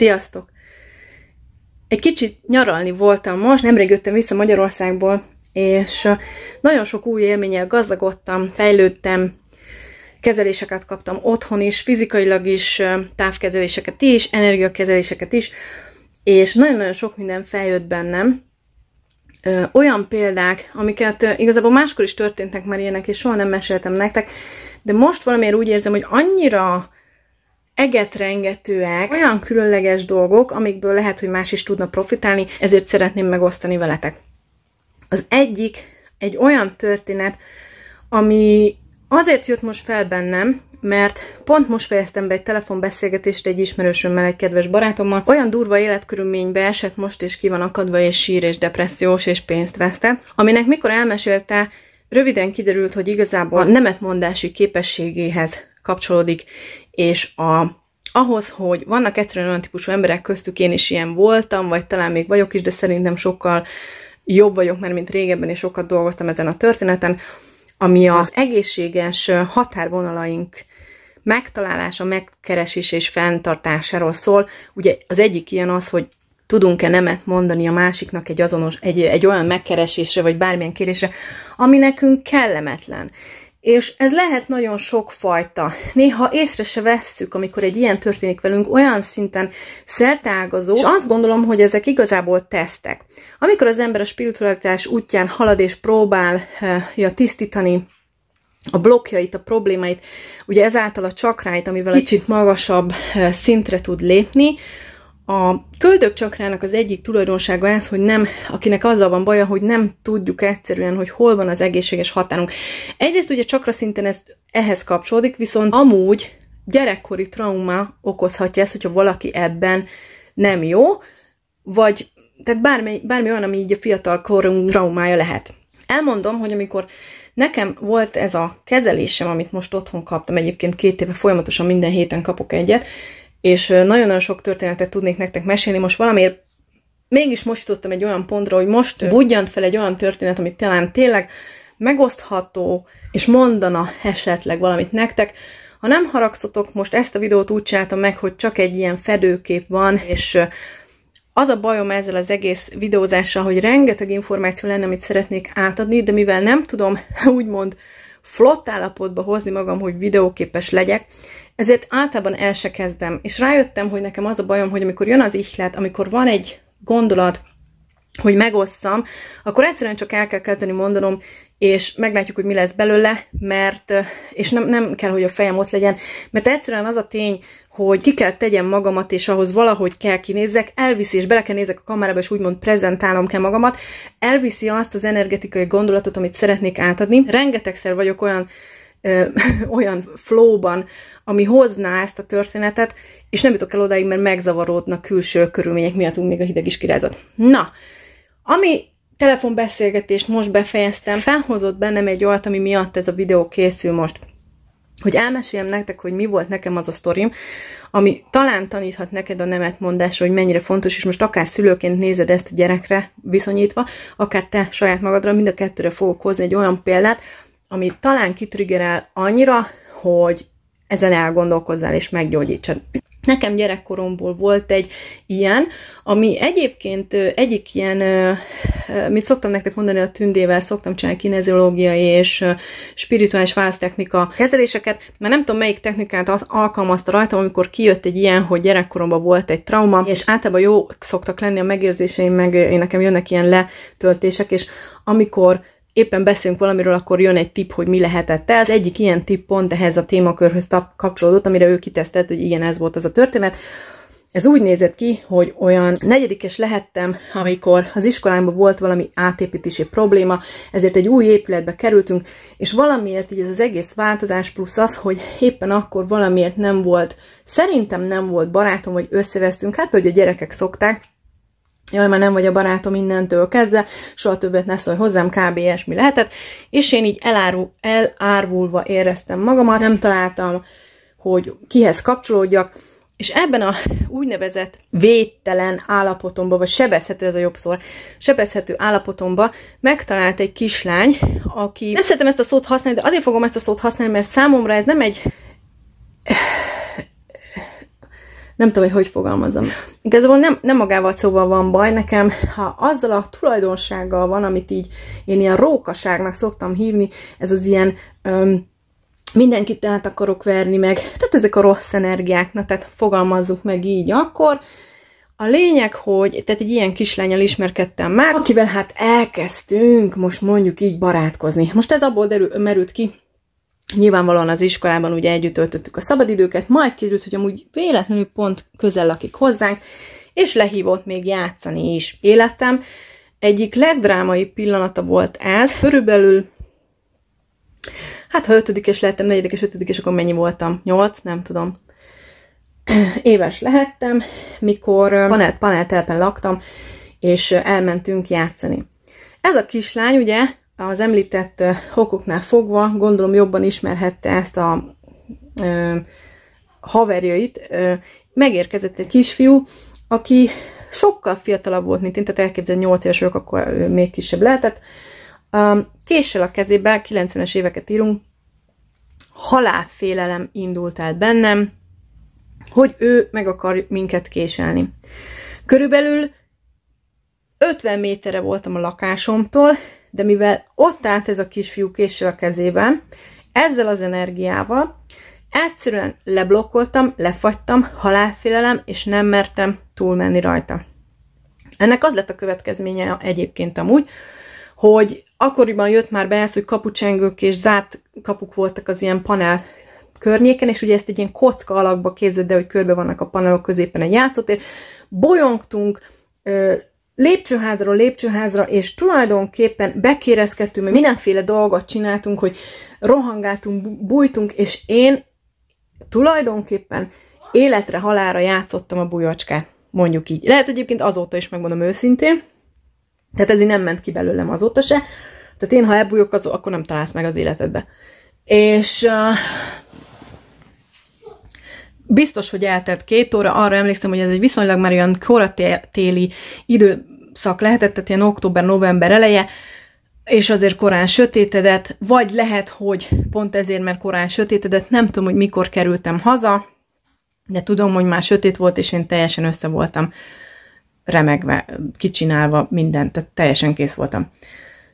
Sziasztok! Egy kicsit nyaralni voltam most, nemrég jöttem vissza Magyarországból, és nagyon sok új élménnyel gazdagodtam, fejlődtem, kezeléseket kaptam otthon is, fizikailag is, távkezeléseket is, energiakezeléseket is, és nagyon-nagyon sok minden feljött bennem. Olyan példák, amiket igazából máskor is történtek már ilyenek, és soha nem meséltem nektek, de most valamiért úgy érzem, hogy annyira egetrengetőek, olyan különleges dolgok, amikből lehet, hogy más is tudna profitálni, ezért szeretném megosztani veletek. Az egyik egy olyan történet, ami azért jött most fel bennem, mert pont most fejeztem be egy telefonbeszélgetést egy ismerősömmel, egy kedves barátommal. Olyan durva életkörülménybe esett most, és ki van akadva, és sír, és depressziós, és pénzt vesztett, aminek mikor elmesélte, röviden kiderült, hogy igazából a nemetmondási képességéhez kapcsolódik, és a, ahhoz, hogy vannak egyszerűen olyan típusú emberek köztük, én is ilyen voltam, vagy talán még vagyok is, de szerintem sokkal jobb vagyok mert mint régebben, és sokat dolgoztam ezen a történeten, ami az egészséges határvonalaink megtalálása, megkeresése és fenntartásáról szól. Ugye az egyik ilyen az, hogy tudunk-e nemet mondani a másiknak egy azonos, egy, egy olyan megkeresésre, vagy bármilyen kérésre, ami nekünk kellemetlen. És ez lehet nagyon sokfajta. Néha észre se vesszük, amikor egy ilyen történik velünk, olyan szinten szertágazó, és azt gondolom, hogy ezek igazából tesztek. Amikor az ember a spiritualitás útján halad és próbálja eh, tisztítani a blokkjait, a problémáit, ugye ezáltal a csakráit, amivel kicsit magasabb eh, szintre tud lépni, a köldökcsakrának az egyik tulajdonsága ez, hogy nem, akinek azzal van baja, hogy nem tudjuk egyszerűen, hogy hol van az egészséges határunk. Egyrészt ugye csakra szinten ez ehhez kapcsolódik, viszont amúgy gyerekkori trauma okozhatja ezt, hogyha valaki ebben nem jó, vagy tehát bármi, bármi olyan, ami így a fiatal korunk traumája lehet. Elmondom, hogy amikor nekem volt ez a kezelésem, amit most otthon kaptam, egyébként két éve folyamatosan minden héten kapok egyet, és nagyon-nagyon sok történetet tudnék nektek mesélni. Most valamiért mégis most jutottam egy olyan pontra, hogy most budjant fel egy olyan történet, amit talán tényleg megosztható, és mondana esetleg valamit nektek. Ha nem haragszotok, most ezt a videót úgy csináltam meg, hogy csak egy ilyen fedőkép van, és az a bajom ezzel az egész videózással, hogy rengeteg információ lenne, amit szeretnék átadni, de mivel nem tudom úgymond flott állapotba hozni magam, hogy videóképes legyek, ezért általában el se kezdem. És rájöttem, hogy nekem az a bajom, hogy amikor jön az ihlet, amikor van egy gondolat, hogy megosszam, akkor egyszerűen csak el kell kezdeni mondanom, és meglátjuk, hogy mi lesz belőle, mert, és nem, nem kell, hogy a fejem ott legyen, mert egyszerűen az a tény, hogy ki kell tegyem magamat, és ahhoz valahogy kell kinézzek, elviszi, és bele kell nézek a kamerába, és úgymond prezentálnom kell magamat, elviszi azt az energetikai gondolatot, amit szeretnék átadni. Rengetegszer vagyok olyan ö, olyan flowban, ami hozná ezt a történetet, és nem jutok el odáig, mert megzavarodnak külső körülmények miatt, még a hideg is kirázott. Na, ami telefonbeszélgetést most befejeztem, felhozott bennem egy olyat, ami miatt ez a videó készül most hogy elmeséljem nektek, hogy mi volt nekem az a sztorim, ami talán taníthat neked a nemet mondás, hogy mennyire fontos, és most akár szülőként nézed ezt a gyerekre viszonyítva, akár te saját magadra, mind a kettőre fogok hozni egy olyan példát, ami talán kitriggerel annyira, hogy ezen elgondolkozzál és meggyógyítsad. Nekem gyerekkoromból volt egy ilyen, ami egyébként egyik ilyen, mit szoktam nektek mondani a tündével, szoktam csinálni kineziológiai és spirituális választechnika kezeléseket, mert nem tudom melyik technikát az alkalmazta rajtam, amikor kijött egy ilyen, hogy gyerekkoromban volt egy trauma, és általában jó szoktak lenni a megérzéseim, meg én nekem jönnek ilyen letöltések, és amikor éppen beszélünk valamiről, akkor jön egy tipp, hogy mi lehetett ez. Egyik ilyen tipp pont ehhez a témakörhöz kapcsolódott, amire ő kitesztett, hogy igen, ez volt az a történet. Ez úgy nézett ki, hogy olyan negyedikes lehettem, amikor az iskolámban volt valami átépítési probléma, ezért egy új épületbe kerültünk, és valamiért így ez az egész változás plusz az, hogy éppen akkor valamiért nem volt, szerintem nem volt barátom, vagy összevesztünk, hát hogy a gyerekek szokták, jaj, már nem vagy a barátom innentől kezdve, soha többet ne szólj hozzám, kb. ilyesmi lehetett, és én így elárul, elárvulva éreztem magamat, nem találtam, hogy kihez kapcsolódjak, és ebben a úgynevezett védtelen állapotomba, vagy sebezhető, ez a jobb szó, sebezhető állapotomba megtalált egy kislány, aki... Nem szeretem ezt a szót használni, de azért fogom ezt a szót használni, mert számomra ez nem egy nem tudom, hogy hogy fogalmazom. Igazából nem, nem magával szóval van baj, nekem ha azzal a tulajdonsággal van, amit így én ilyen rókaságnak szoktam hívni, ez az ilyen öm, mindenkit át akarok verni meg, tehát ezek a rossz energiák, na tehát fogalmazzuk meg így akkor, a lényeg, hogy, tehát egy ilyen kislányal ismerkedtem már, akivel hát elkezdtünk most mondjuk így barátkozni. Most ez abból derül, merült ki, Nyilvánvalóan az iskolában ugye együtt töltöttük a szabadidőket, majd kiderült, hogy amúgy véletlenül pont közel lakik hozzánk, és lehívott még játszani is. Életem egyik legdrámai pillanata volt ez, körülbelül Hát, ha ötödikes lettem, negyedikes, ötödikes, akkor mennyi voltam? Nyolc? Nem tudom. Éves lehettem, mikor panel, paneltelpen laktam, és elmentünk játszani. Ez a kislány ugye az említett okoknál fogva, gondolom jobban ismerhette ezt a ö, haverjait. Ö, megérkezett egy kisfiú, aki sokkal fiatalabb volt, mint én, tehát elképzelni 8 éves vagyok, akkor még kisebb lehetett. Késsel a kezébe, 90-es éveket írunk, halálfélelem indult el bennem, hogy ő meg akar minket késelni. Körülbelül 50 méterre voltam a lakásomtól, de mivel ott állt ez a kisfiú késő a kezében, ezzel az energiával egyszerűen leblokkoltam, lefagytam, halálfélelem, és nem mertem túlmenni rajta. Ennek az lett a következménye egyébként amúgy, hogy akkoriban jött már be ez, hogy kapucsengők és zárt kapuk voltak az ilyen panel környéken, és ugye ezt egy ilyen kocka alakba képzeld, de hogy körbe vannak a panelok középen egy játszótér. Bolyongtunk, lépcsőházról lépcsőházra, és tulajdonképpen bekérezkedtünk, mert mindenféle dolgot csináltunk, hogy rohangáltunk, bújtunk, és én tulajdonképpen életre halára játszottam a bujocskát, mondjuk így. Lehet, hogy egyébként azóta is megmondom őszintén, tehát ez így nem ment ki belőlem azóta se, tehát én, ha elbújok, az, akkor nem találsz meg az életedbe. És uh, biztos, hogy eltelt két óra, arra emlékszem, hogy ez egy viszonylag már olyan koratéli időszak lehetett, tehát ilyen október-november eleje, és azért korán sötétedett, vagy lehet, hogy pont ezért, mert korán sötétedett, nem tudom, hogy mikor kerültem haza, de tudom, hogy már sötét volt, és én teljesen össze voltam remegve, kicsinálva mindent, tehát teljesen kész voltam.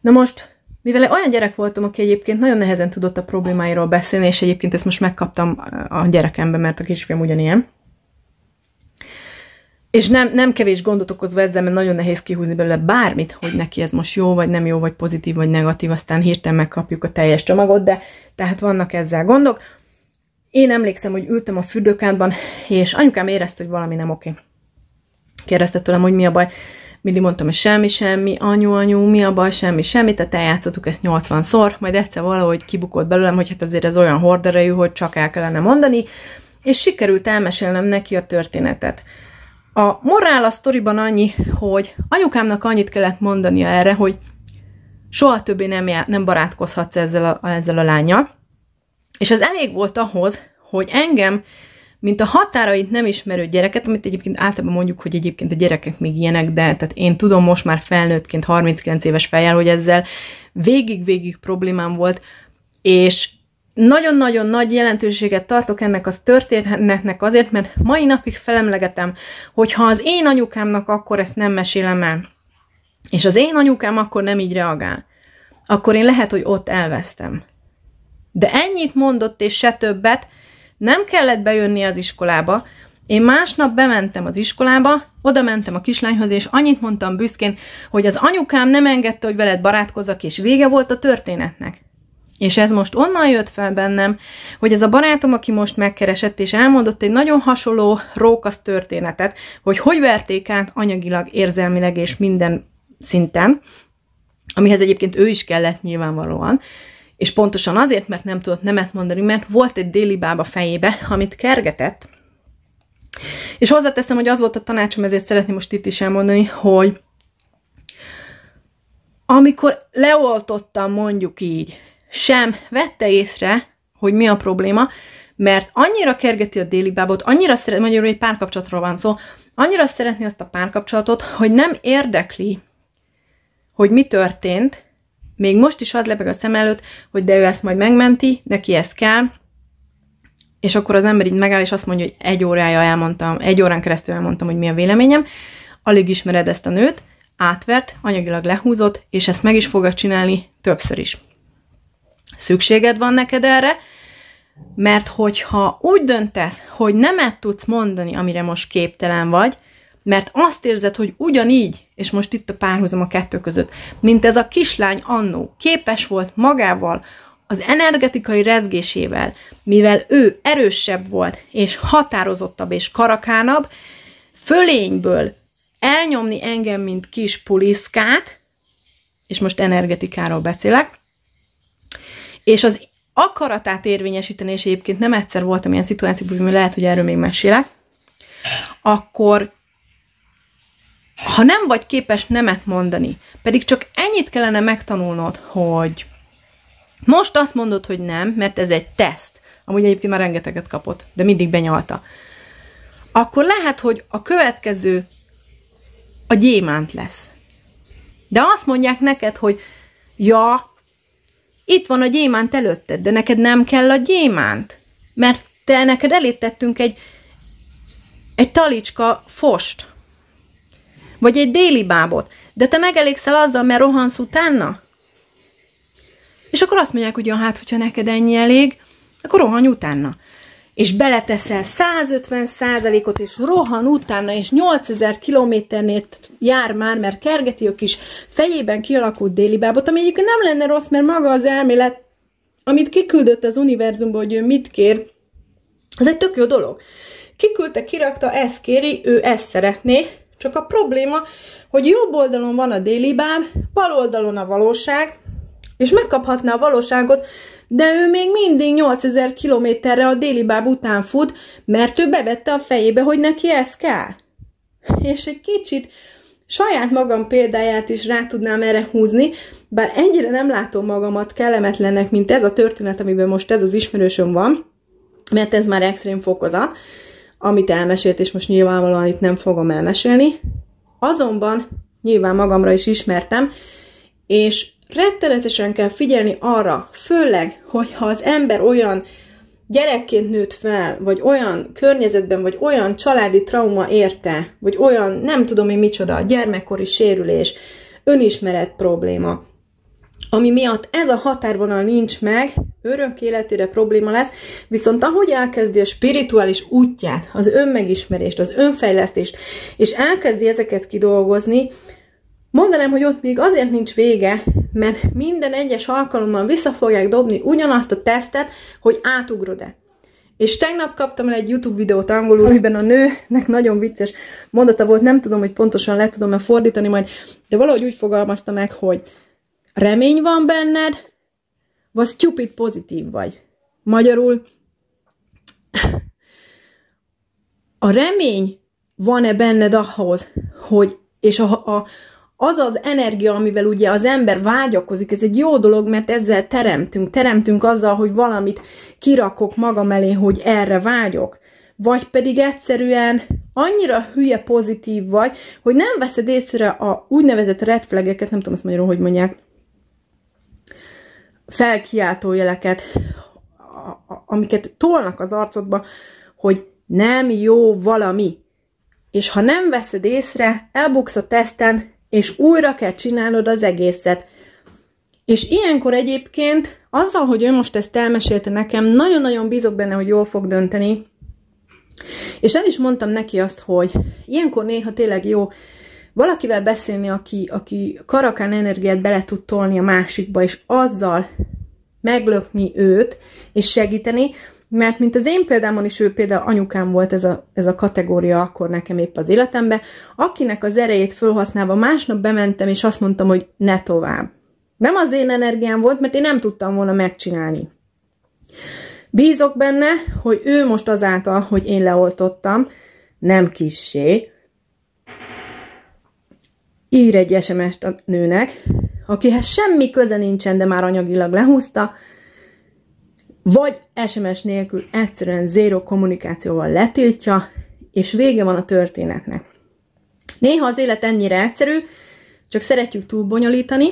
Na most mivel olyan gyerek voltam, aki egyébként nagyon nehezen tudott a problémáiról beszélni, és egyébként ezt most megkaptam a gyerekemben, mert a kisfiam ugyanilyen. És nem, nem kevés gondot okozva ezzel, mert nagyon nehéz kihúzni belőle bármit, hogy neki ez most jó, vagy nem jó, vagy pozitív, vagy negatív, aztán hirtelen megkapjuk a teljes csomagot, de tehát vannak ezzel gondok. Én emlékszem, hogy ültem a fürdőkádban, és anyukám érezte, hogy valami nem oké. Kérdezte tőlem, hogy mi a baj mindig mondtam, hogy semmi, semmi, anyu, anyu, mi a baj, semmi, semmi, tehát eljátszottuk ezt 80-szor, majd egyszer valahogy kibukott belőlem, hogy hát azért ez olyan horderejű, hogy csak el kellene mondani, és sikerült elmesélnem neki a történetet. A morál a sztoriban annyi, hogy anyukámnak annyit kellett mondania erre, hogy soha többé nem, jár, nem barátkozhatsz ezzel a, ezzel a lánya, és ez elég volt ahhoz, hogy engem mint a határait nem ismerő gyereket, amit egyébként általában mondjuk, hogy egyébként a gyerekek még ilyenek, de tehát én tudom most már felnőttként, 39 éves fejjel, hogy ezzel végig-végig problémám volt, és nagyon-nagyon nagy jelentőséget tartok ennek a történetnek azért, mert mai napig felemlegetem, hogy ha az én anyukámnak akkor ezt nem mesélem el, és az én anyukám akkor nem így reagál, akkor én lehet, hogy ott elvesztem. De ennyit mondott, és se többet, nem kellett bejönni az iskolába, én másnap bementem az iskolába, oda mentem a kislányhoz, és annyit mondtam büszkén, hogy az anyukám nem engedte, hogy veled barátkozzak, és vége volt a történetnek. És ez most onnan jött fel bennem, hogy ez a barátom, aki most megkeresett, és elmondott egy nagyon hasonló rókasz történetet, hogy hogy verték át anyagilag, érzelmileg és minden szinten, amihez egyébként ő is kellett nyilvánvalóan, és pontosan azért, mert nem tudott nemet mondani, mert volt egy déli bába fejébe, amit kergetett. És hozzáteszem, hogy az volt a tanácsom, ezért szeretném most itt is elmondani, hogy amikor leoltottam mondjuk így, sem vette észre, hogy mi a probléma, mert annyira kergeti a déli bábot, annyira szeret, magyarul egy párkapcsolatról van szó, annyira szeretné azt a párkapcsolatot, hogy nem érdekli, hogy mi történt, még most is az lebeg a szem előtt, hogy de ő ezt majd megmenti, neki ez kell, és akkor az ember így megáll, és azt mondja, hogy egy órája elmondtam, egy órán keresztül elmondtam, hogy mi a véleményem, alig ismered ezt a nőt, átvert, anyagilag lehúzott, és ezt meg is fogod csinálni többször is. Szükséged van neked erre, mert hogyha úgy döntesz, hogy nem tudsz mondani, amire most képtelen vagy, mert azt érzed, hogy ugyanígy, és most itt a párhuzam a kettő között, mint ez a kislány annó képes volt magával, az energetikai rezgésével, mivel ő erősebb volt, és határozottabb, és karakánabb, fölényből elnyomni engem, mint kis puliszkát, és most energetikáról beszélek, és az akaratát érvényesíteni, és egyébként nem egyszer voltam ilyen szituációban, hogy lehet, hogy erről még mesélek, akkor ha nem vagy képes nemet mondani, pedig csak ennyit kellene megtanulnod, hogy most azt mondod, hogy nem, mert ez egy teszt. Amúgy egyébként már rengeteget kapott, de mindig benyalta. Akkor lehet, hogy a következő a gyémánt lesz. De azt mondják neked, hogy ja, itt van a gyémánt előtted, de neked nem kell a gyémánt. Mert te neked tettünk egy, egy talicska fost vagy egy déli bábot, de te megelégszel azzal, mert rohansz utána? És akkor azt mondják, hogy a hát, hogyha neked ennyi elég, akkor rohanj utána. És beleteszel 150 százalékot, és rohan utána, és 8000 kilométernél jár már, mert kergeti a kis fejében kialakult déli bábot, ami egyébként nem lenne rossz, mert maga az elmélet, amit kiküldött az univerzumba, hogy ő mit kér, az egy tök jó dolog. Kiküldte, kirakta, ezt kéri, ő ezt szeretné, csak a probléma, hogy jobb oldalon van a délibáb, bal oldalon a valóság, és megkaphatná a valóságot, de ő még mindig 8000 kilométerre a délibáb után fut, mert ő bevette a fejébe, hogy neki ez kell. És egy kicsit saját magam példáját is rá tudnám erre húzni, bár ennyire nem látom magamat kellemetlennek, mint ez a történet, amiben most ez az ismerősöm van, mert ez már extrém fokozat, amit elmesélt, és most nyilvánvalóan itt nem fogom elmesélni. Azonban nyilván magamra is ismertem, és rettenetesen kell figyelni arra, főleg, hogyha az ember olyan gyerekként nőtt fel, vagy olyan környezetben, vagy olyan családi trauma érte, vagy olyan nem tudom én micsoda, gyermekkori sérülés, önismeret probléma, ami miatt ez a határvonal nincs meg, örök életére probléma lesz, viszont ahogy elkezdi a spirituális útját, az önmegismerést, az önfejlesztést, és elkezdi ezeket kidolgozni, mondanám, hogy ott még azért nincs vége, mert minden egyes alkalommal vissza fogják dobni ugyanazt a tesztet, hogy átugrod-e. És tegnap kaptam el egy YouTube videót angolul, amiben a nőnek nagyon vicces mondata volt, nem tudom, hogy pontosan le tudom-e fordítani majd, de valahogy úgy fogalmazta meg, hogy remény van benned, vagy stupid pozitív vagy. Magyarul a remény van-e benned ahhoz, hogy, és a, a, az az energia, amivel ugye az ember vágyakozik, ez egy jó dolog, mert ezzel teremtünk. Teremtünk azzal, hogy valamit kirakok magam elé, hogy erre vágyok. Vagy pedig egyszerűen annyira hülye pozitív vagy, hogy nem veszed észre a úgynevezett retflegeket, nem tudom azt magyarul, hogy mondják, felkiáltó jeleket, amiket tolnak az arcodba, hogy nem jó valami. És ha nem veszed észre, elbuksz a teszten, és újra kell csinálnod az egészet. És ilyenkor egyébként, azzal, hogy ő most ezt elmesélte nekem, nagyon-nagyon bízok benne, hogy jól fog dönteni. És el is mondtam neki azt, hogy ilyenkor néha tényleg jó valakivel beszélni, aki, aki karakán energiát bele tud tolni a másikba, és azzal meglökni őt, és segíteni, mert mint az én példámon is, ő például anyukám volt ez a, ez a kategória akkor nekem épp az életemben, akinek az erejét felhasználva másnap bementem, és azt mondtam, hogy ne tovább. Nem az én energiám volt, mert én nem tudtam volna megcsinálni. Bízok benne, hogy ő most azáltal, hogy én leoltottam, nem kissé, ír egy sms a nőnek, akihez hát semmi köze nincsen, de már anyagilag lehúzta, vagy SMS nélkül egyszerűen zéro kommunikációval letiltja, és vége van a történetnek. Néha az élet ennyire egyszerű, csak szeretjük túlbonyolítani,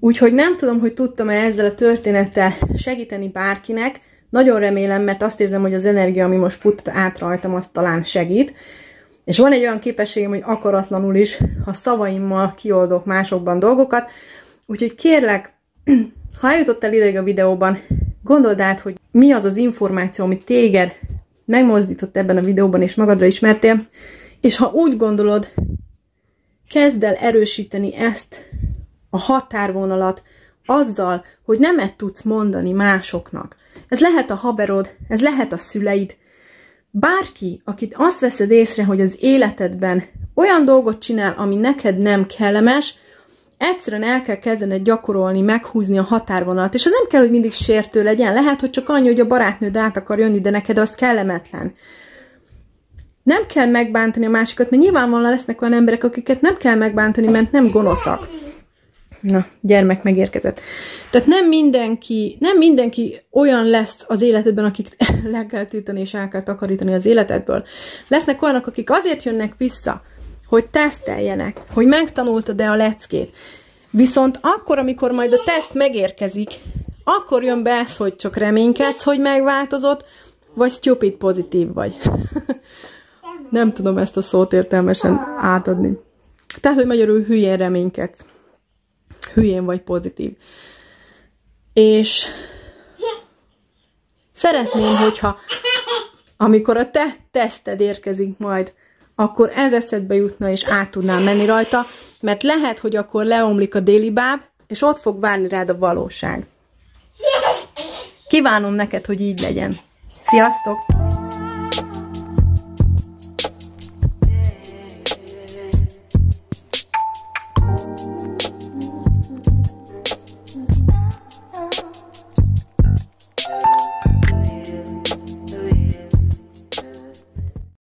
úgyhogy nem tudom, hogy tudtam-e ezzel a történettel segíteni bárkinek, nagyon remélem, mert azt érzem, hogy az energia, ami most fut át rajtam, az talán segít, és van egy olyan képességem, hogy akaratlanul is a szavaimmal kioldok másokban dolgokat, úgyhogy kérlek, ha eljutottál ideig a videóban, gondold át, hogy mi az az információ, amit téged megmozdított ebben a videóban, és magadra ismertél, és ha úgy gondolod, kezd el erősíteni ezt a határvonalat azzal, hogy nemet tudsz mondani másoknak. Ez lehet a haverod, ez lehet a szüleid, bárki, akit azt veszed észre, hogy az életedben olyan dolgot csinál, ami neked nem kellemes, egyszerűen el kell kezdened gyakorolni, meghúzni a határvonalat, és ez nem kell, hogy mindig sértő legyen, lehet, hogy csak annyi, hogy a barátnőd át akar jönni, de neked az kellemetlen. Nem kell megbántani a másikat, mert nyilvánvalóan lesznek olyan emberek, akiket nem kell megbántani, mert nem gonoszak na, gyermek megérkezett. Tehát nem mindenki, nem mindenki olyan lesz az életedben, akik le kell tiltani és el kell takarítani az életedből. Lesznek olyanok, akik azért jönnek vissza, hogy teszteljenek, hogy megtanultad-e a leckét. Viszont akkor, amikor majd a teszt megérkezik, akkor jön be ez, hogy csak reménykedsz, hogy megváltozott, vagy stupid pozitív vagy. Nem tudom ezt a szót értelmesen átadni. Tehát, hogy magyarul hülyén reménykedsz hülyén vagy pozitív. És szeretném, hogyha amikor a te teszted érkezik majd, akkor ez eszedbe jutna, és át tudnál menni rajta, mert lehet, hogy akkor leomlik a déli báb, és ott fog várni rád a valóság. Kívánom neked, hogy így legyen. Sziasztok!